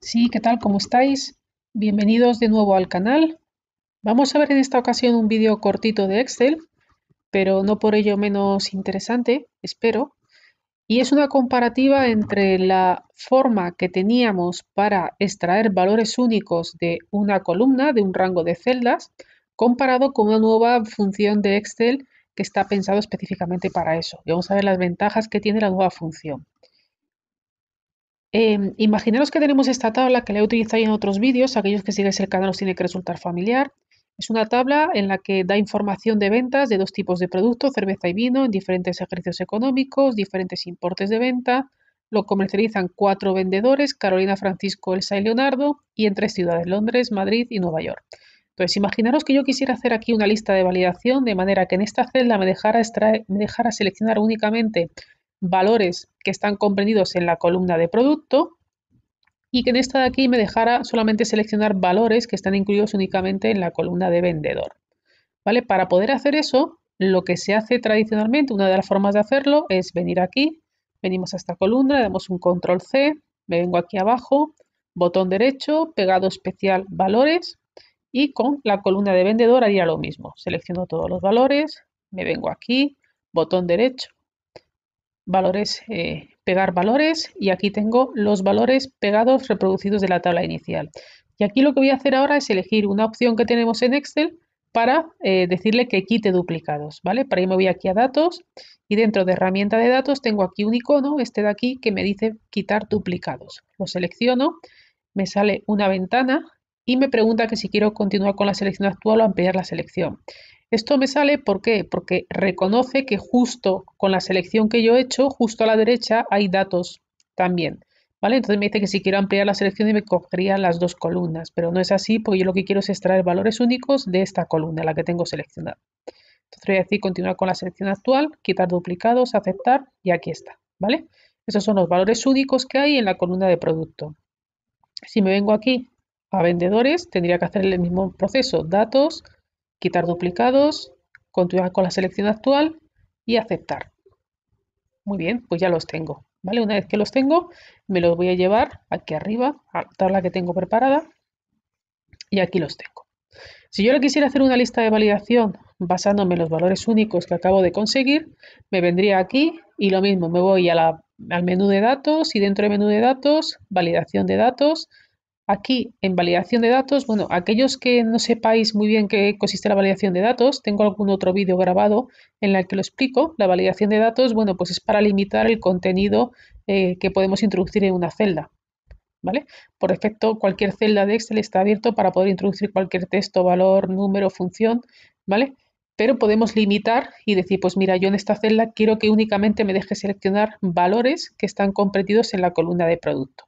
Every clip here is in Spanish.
Sí, ¿qué tal? ¿Cómo estáis? Bienvenidos de nuevo al canal. Vamos a ver en esta ocasión un vídeo cortito de Excel, pero no por ello menos interesante, espero. Y es una comparativa entre la forma que teníamos para extraer valores únicos de una columna, de un rango de celdas, comparado con una nueva función de Excel que está pensado específicamente para eso. Y vamos a ver las ventajas que tiene la nueva función. Em, imaginaros que tenemos esta tabla que la he utilizado en otros vídeos, aquellos que siguen el canal os tiene que resultar familiar. Es una tabla en la que da información de ventas de dos tipos de productos, cerveza y vino, en diferentes ejercicios económicos, diferentes importes de venta. Lo comercializan cuatro vendedores, Carolina, Francisco, Elsa y Leonardo, y en tres ciudades, Londres, Madrid y Nueva York. Entonces, imaginaros que yo quisiera hacer aquí una lista de validación, de manera que en esta celda me me dejara seleccionar únicamente valores que están comprendidos en la columna de producto y que en esta de aquí me dejara solamente seleccionar valores que están incluidos únicamente en la columna de vendedor. ¿Vale? Para poder hacer eso, lo que se hace tradicionalmente, una de las formas de hacerlo es venir aquí, venimos a esta columna, le damos un control C, me vengo aquí abajo, botón derecho, pegado especial valores y con la columna de vendedor haría lo mismo. Selecciono todos los valores, me vengo aquí, botón derecho, valores, eh, pegar valores y aquí tengo los valores pegados reproducidos de la tabla inicial. Y aquí lo que voy a hacer ahora es elegir una opción que tenemos en Excel para eh, decirle que quite duplicados, ¿vale? Para ello me voy aquí a datos y dentro de herramienta de datos tengo aquí un icono, este de aquí, que me dice quitar duplicados. Lo selecciono, me sale una ventana y me pregunta que si quiero continuar con la selección actual o ampliar la selección. Esto me sale porque reconoce que justo con la selección que yo he hecho, justo a la derecha hay datos también. ¿Vale? Entonces me dice que si quiero ampliar la selección me cogería las dos columnas, pero no es así porque yo lo que quiero es extraer valores únicos de esta columna, la que tengo seleccionada. Entonces voy a decir continuar con la selección actual, quitar duplicados, aceptar y aquí está, ¿vale? Esos son los valores únicos que hay en la columna de producto. Si me vengo aquí a vendedores, tendría que hacer el mismo proceso, datos, quitar duplicados, continuar con la selección actual y aceptar. Muy bien, pues ya los tengo. ¿vale? Una vez que los tengo, me los voy a llevar aquí arriba, a la tabla que tengo preparada, y aquí los tengo. Si yo le quisiera hacer una lista de validación basándome en los valores únicos que acabo de conseguir, me vendría aquí y lo mismo, me voy al menú de datos y dentro del menú de datos, validación de datos, Aquí en validación de datos, bueno, aquellos que no sepáis muy bien qué consiste la validación de datos, tengo algún otro vídeo grabado en el que lo explico. La validación de datos, bueno, pues es para limitar el contenido eh, que podemos introducir en una celda. ¿Vale? Por defecto, cualquier celda de Excel está abierto para poder introducir cualquier texto, valor, número, función, ¿vale? Pero podemos limitar y decir, pues mira, yo en esta celda quiero que únicamente me deje seleccionar valores que están comprendidos en la columna de producto.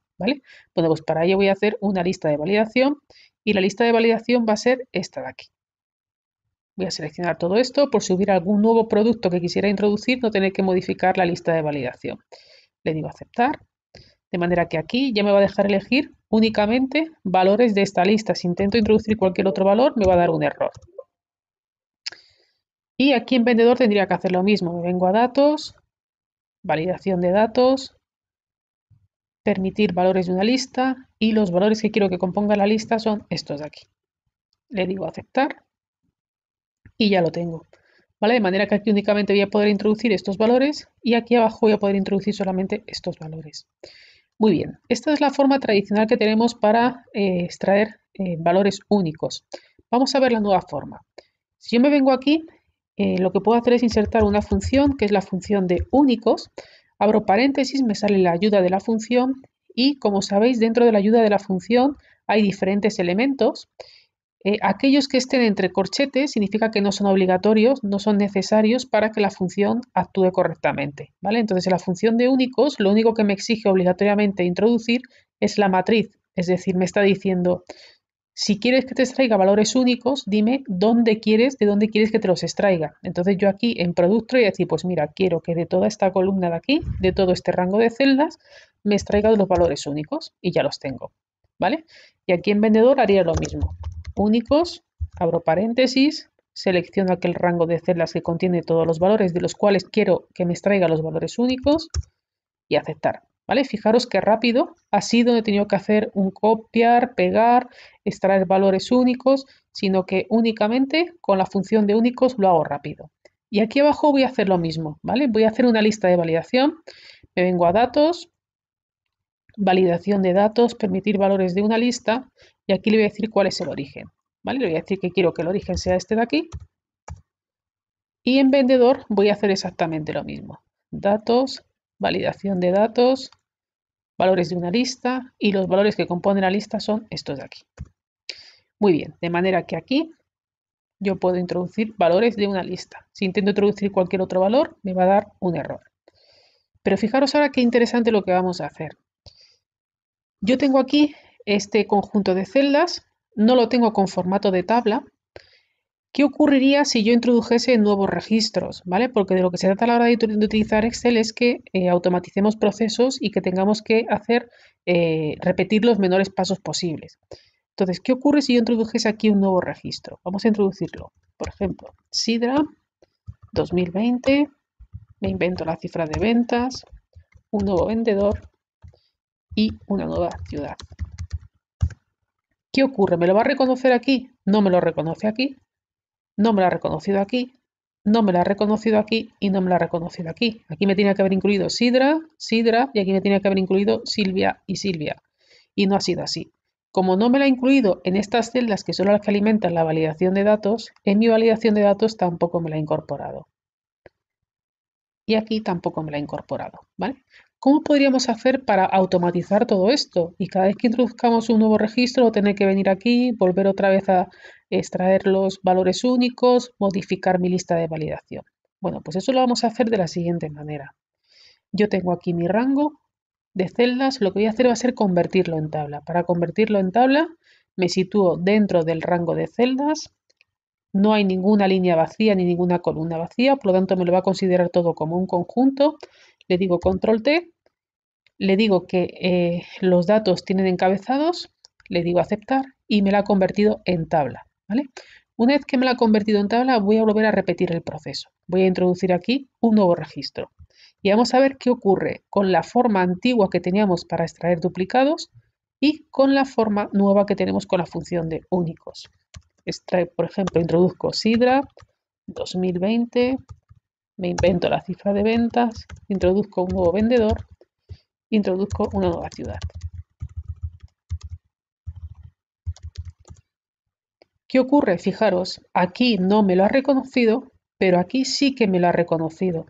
Bueno, pues para ello voy a hacer una lista de validación y la lista de validación va a ser esta de aquí. Voy a seleccionar todo esto por si hubiera algún nuevo producto que quisiera introducir, no tener que modificar la lista de validación. Le digo aceptar, de manera que aquí ya me va a dejar elegir únicamente valores de esta lista. Si intento introducir cualquier otro valor, me va a dar un error. Y aquí en vendedor tendría que hacer lo mismo. Me vengo a datos, validación de datos, permitir valores de una lista y los valores que quiero que componga la lista son estos de aquí. Le digo aceptar y ya lo tengo. ¿Vale? De manera que aquí únicamente voy a poder introducir estos valores y aquí abajo voy a poder introducir solamente estos valores. Muy bien, esta es la forma tradicional que tenemos para eh, extraer eh, valores únicos. Vamos a ver la nueva forma. Si yo me vengo aquí, eh, lo que puedo hacer es insertar una función que es la función de únicos, Abro paréntesis, me sale la ayuda de la función y como sabéis dentro de la ayuda de la función hay diferentes elementos. Eh, aquellos que estén entre corchetes significa que no son obligatorios, no son necesarios para que la función actúe correctamente. ¿vale? Entonces, la función de únicos, lo único que me exige obligatoriamente introducir es la matriz. Es decir, me está diciendo, si quieres que te extraiga valores únicos, dime dónde quieres, de dónde quieres que te los extraiga. Entonces yo aquí en producto voy a decir, pues mira, quiero que de toda esta columna de aquí, de todo este rango de celdas, me extraiga los valores únicos y ya los tengo. ¿Vale? Y aquí en vendedor haría lo mismo. Únicos, abro paréntesis, selecciono aquel rango de celdas que contiene todos los valores de los cuales quiero que me extraiga los valores únicos y aceptar. Fijaros qué rápido ha donde donde he tenido que hacer un copiar, pegar, extraer valores únicos, sino que únicamente con la función de únicos lo hago rápido. Y aquí abajo voy a hacer lo mismo, ¿vale? Voy a hacer una lista de validación, me vengo a datos, validación de datos, permitir valores de una lista, y aquí le voy a decir cuál es el origen, ¿vale? Le voy a decir que quiero que el origen sea este de aquí, y en vendedor voy a hacer exactamente lo mismo. Datos, validación de datos, valores de una lista y los valores que componen la lista son estos de aquí. Muy bien, de manera que aquí yo puedo introducir valores de una lista. Si intento introducir cualquier otro valor, me va a dar un error. Pero fijaros ahora qué interesante lo que vamos a hacer. Yo tengo aquí este conjunto de celdas, no lo tengo con formato de tabla, ¿Qué ocurriría si yo introdujese nuevos registros? ¿Vale? Porque de lo que se trata a la hora de, utilizar Excel es que eh, automaticemos procesos y que tengamos que hacer eh, repetir los menores pasos posibles. Entonces, ¿qué ocurre si yo introdujese aquí un nuevo registro? Vamos a introducirlo. Por ejemplo, Sidra 2020, me invento la cifra de ventas, un nuevo vendedor y una nueva ciudad. ¿Qué ocurre? ¿Me lo va a reconocer aquí? No me lo reconoce aquí, no me la ha reconocido aquí, no me la ha reconocido aquí y no me la ha reconocido aquí. Aquí me tenía que haber incluido Sidra, Sidra y aquí me tenía que haber incluido Silvia y Silvia. Y no ha sido así. Como no me la ha incluido en estas celdas que son las que alimentan la validación de datos, en mi validación de datos tampoco me la ha incorporado. Y aquí tampoco me la ha incorporado. ¿vale? ¿Cómo podríamos hacer para automatizar todo esto? Y cada vez que introduzcamos un nuevo registro, tener que venir aquí, volver otra vez a extraer los valores únicos, modificar mi lista de validación. Bueno, pues eso lo vamos a hacer de la siguiente manera. Yo tengo aquí mi rango de celdas, lo que voy a hacer va a ser convertirlo en tabla. Para convertirlo en tabla, me sitúo dentro del rango de celdas, no hay ninguna línea vacía ni ninguna columna vacía, por lo tanto me lo va a considerar todo como un conjunto le digo control T, le digo que eh, los datos tienen encabezados, le digo aceptar y me la ha convertido en tabla. ¿vale? Una vez que me la ha convertido en tabla, voy a volver a repetir el proceso. Voy a introducir aquí un nuevo registro. Y vamos a ver qué ocurre con la forma antigua que teníamos para extraer duplicados y con la forma nueva que tenemos con la función de únicos. Extrae, por ejemplo, introduzco Sidra 2020 me invento la cifra de ventas, introduzco un nuevo vendedor, introduzco una nueva ciudad. ¿Qué ocurre? Fijaros, aquí no me lo ha reconocido, pero aquí sí que me lo ha reconocido.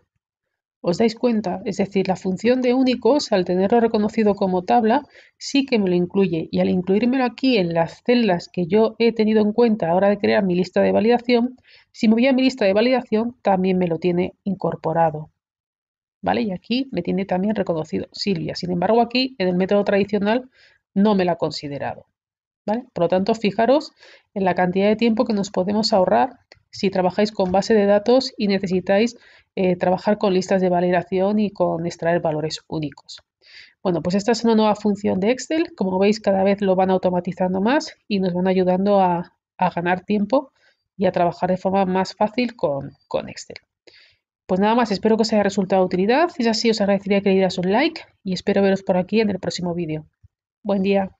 ¿Os dais cuenta? Es decir, la función de únicos, al tenerlo reconocido como tabla, sí que me lo incluye. Y al incluírmelo aquí en las celdas que yo he tenido en cuenta a la hora de crear mi lista de validación, si me voy a mi lista de validación, también me lo tiene incorporado. ¿Vale? Y aquí me tiene también reconocido Silvia. Sin embargo, aquí en el método tradicional no me la ha considerado. ¿Vale? Por lo tanto, fijaros en la cantidad de tiempo que nos podemos ahorrar si trabajáis con base de datos y necesitáis eh, trabajar con listas de validación y con extraer valores únicos. Bueno, pues esta es una nueva función de Excel. Como veis, cada vez lo van automatizando más y nos van ayudando a, ganar tiempo y a trabajar de forma más fácil con, con Excel. Pues nada más, espero que os haya resultado de utilidad. Si es así, os agradecería que le dieras un like y espero veros por aquí en el próximo vídeo. Buen día.